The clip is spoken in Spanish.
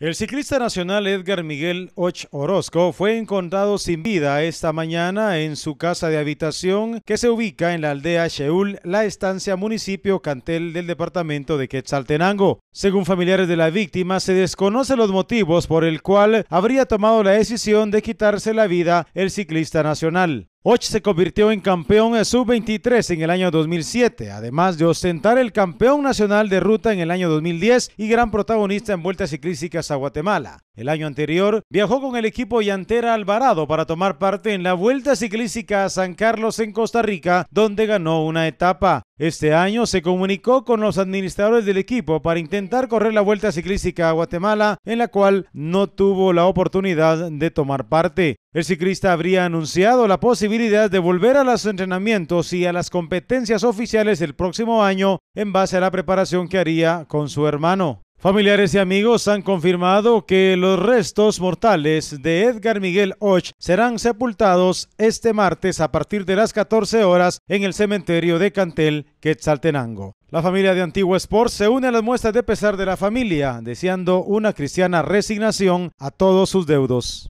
El ciclista nacional Edgar Miguel Och Orozco fue encontrado sin vida esta mañana en su casa de habitación que se ubica en la aldea Sheul, la estancia municipio Cantel del departamento de Quetzaltenango. Según familiares de la víctima, se desconocen los motivos por el cual habría tomado la decisión de quitarse la vida el ciclista nacional. Och se convirtió en campeón sub-23 en el año 2007, además de ostentar el campeón nacional de ruta en el año 2010 y gran protagonista en vueltas ciclísticas a Guatemala. El año anterior viajó con el equipo Llantera Alvarado para tomar parte en la Vuelta Ciclística a San Carlos en Costa Rica, donde ganó una etapa. Este año se comunicó con los administradores del equipo para intentar correr la Vuelta Ciclística a Guatemala, en la cual no tuvo la oportunidad de tomar parte. El ciclista habría anunciado la posibilidad de volver a los entrenamientos y a las competencias oficiales el próximo año en base a la preparación que haría con su hermano. Familiares y amigos han confirmado que los restos mortales de Edgar Miguel Och serán sepultados este martes a partir de las 14 horas en el cementerio de Cantel, Quetzaltenango. La familia de Antigua Sport se une a las muestras de pesar de la familia, deseando una cristiana resignación a todos sus deudos.